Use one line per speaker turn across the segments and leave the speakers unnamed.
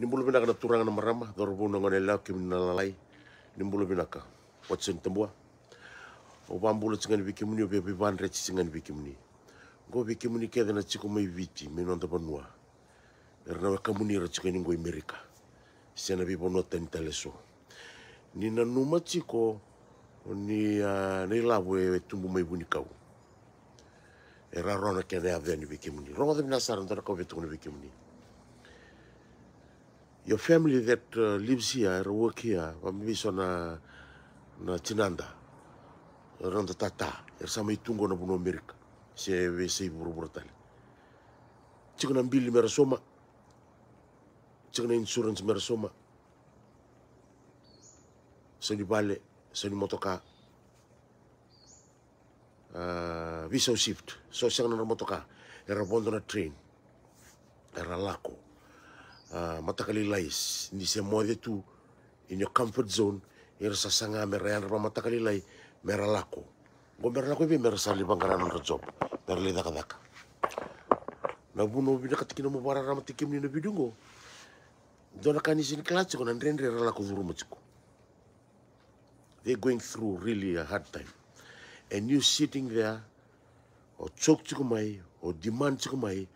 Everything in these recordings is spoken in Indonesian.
nimbulu binaka na turanga na marama dorobu na ngone la kim na lalai nimbulu binaka watsin tembua obam bulu tsingan biki muni obi obi ban rechi tsingan biki muni go biki muni ke na tsiko mai viti minon tapa nua, erna waka muni ra tsingan ngo amerika sena bi bono ten teleso ni na ah, numa tsiko ni ni lavo e tumbu mai kau, era rona ke ne aveni biki muni rona de na saran muni your family that uh, lives here, work here, or maybe so uh, na, na uh, Tinanda, around the Tata, or some itungo na buno America, se we se burubura tali. Chiko na bili mera soma, insurance merasoma. soma, uh, so ni bale, so motoka, uh, visa shift, so siya na motoka, era bondo na train, era lako. Ah, matakali lais ni se mode tu in your comfort zone ir sasanga mera ro matakali lai mera lako go mera lako be mera sali bangkaran ng job mera leda kadaka nabuno bina katikin mo para ramatikim ni na bidungo na kanisi ni klatsi ko nan rendre lako zuru mutiko they going through really a hard time. And you sitting there, or choke chikumai, or demand chikumai,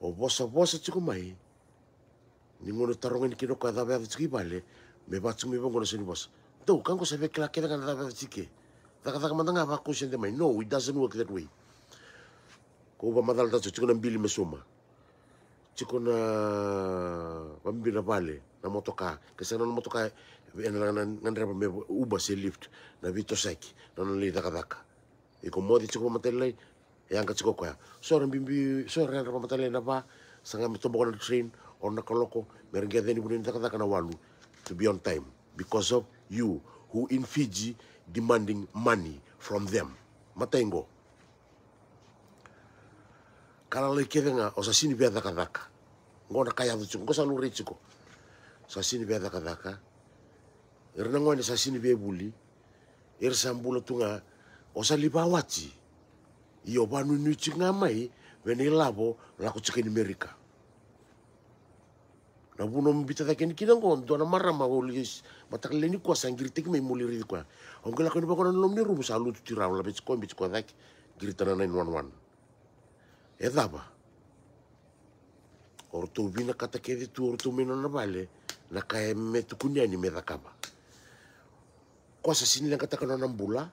or wasa wasa chikumai, ni ngono tarongeni kino ko dave ave tiki bale me batu me bongo seni boss to kango se ve klake daga dave ave tiki daga daga mandanga va ko sende mai no it doesn't work that way ko ba madal da tsuko na mbili mesoma tsuko na bambira bale na motoka kesana na motoka ena na ngandra me uba se lift na vito saki na na le daga daga e ko modi tsuko matelai e anga tsuko kwa so rambi so rera matelai na ba sanga mitombo na train or Nakaloko, Merengedeni na Walu to be on time because of you who in Fiji demanding money from them. Matengo. Kala le nga o sasini bea bia daka daka. Ngona kaya tu chungo sa lure chiko. Sasini bea bia daka daka. Erna ngone sa bea buli. Er sambulo tunga o sa libawati. Iyo banu nuchi ngamai veni labo la in Amerika. na vuno mbita takeni kina ngo ndona marama go le matakileni kwa sangiri teki mai moliriri kwa ongela kone bakona nom ne rubu salu tu tira ola bets kombi kwa dak giritana 911 edaba orto bina kata kedi tu orto mino na vale na kae me tu kunya ni me dakaba kwa sasini lenga takana na mbula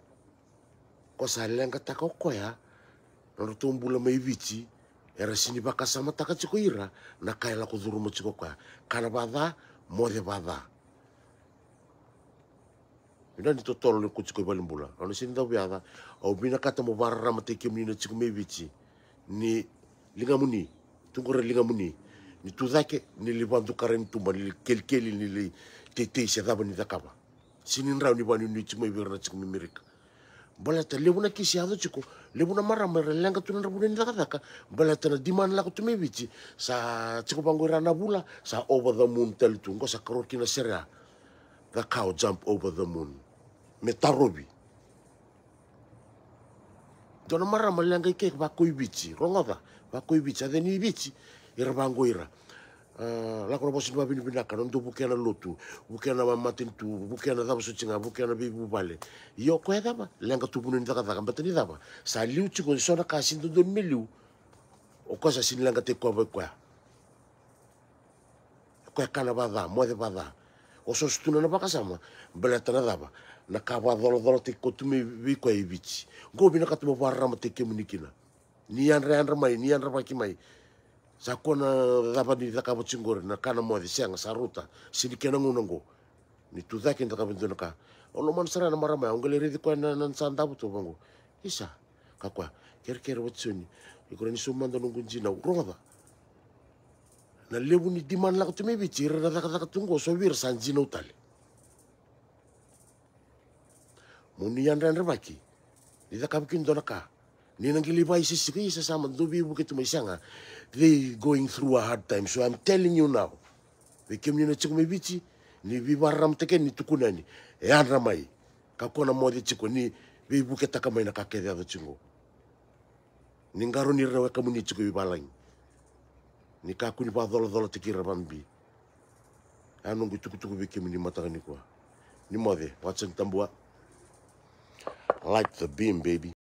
kwa sa lenga takao koya na orto mbula mai bichi era sini baka sama taka chiko ira na kaila ko mo chiko kwa kana bada mo de bada ina ni totolo ni kuchiko balimbula ono sini da biada au bina kata mo barra mo teki mo ni chiko mebichi ni linga muni tungore linga muni ni tudake ni libandu karen tumba ni kelkeli ni le tetei se daba ni dakaba sini ndrau ni bani ni chiko mebira na chiko balata levuna kisi kisiado chico levuna marama relenga tuna rabuneni cakacaka balata na diman lako tu tumevici sa chico ira na vula sa over the moon talitungo sa karor kina serea ka cow jump over the moon me tarobi tona marama lenga ikek vakoivici rongoda vakoivici adeni ivici ira ira Uh, eh, lako na bosini mabinibinaka nontu bukiana lotu bukiana mamatintu bukiana thava sucinga bukiana bibubale iyo koe thava lenga tupununi thakathaka mbatani thava sa liu tsiko sona kasini tontoni meliu okosa sini lenga te koa vai koea koea kana vatha moethe vatha oso sutuna na vakasama tana thava na kava dholodholo te kotume vikoa ivitsi ngobina katuma vararama te kemunikina ni yandrayandrama ni yandrava kimai zakona gavani takavachingore na kana moathi sianga saruta silikena ngunango ni tudhaki ntakavinduna ka ono sara na marama ya ongele di kwa na na sandabu to isa kakwa kerkere watsoni ikora ni sumanda nungunjina uronga na lebu ni diman lak tumi bichira na taka taka tungo sobir utale muni yandran rebaki ni takavinduna ka Ninangilibai Sisiki is some Dubi Bukitumisanga. Ah. They going through a hard time. So I'm telling you now. We came in a Chukumibichi, ni ram Teken, ni Tukunani, Ean Ramai, Kakona Modi bukit Vibuketaka na Kakeda Chingo. Ningaro ni Rawa Kamuni Chikubi ni Nikakuni Badolo Dolo Tikira bi, Anungu Tukutuku bikin ni mata Ni di. watching Tambua. Like the beam, baby.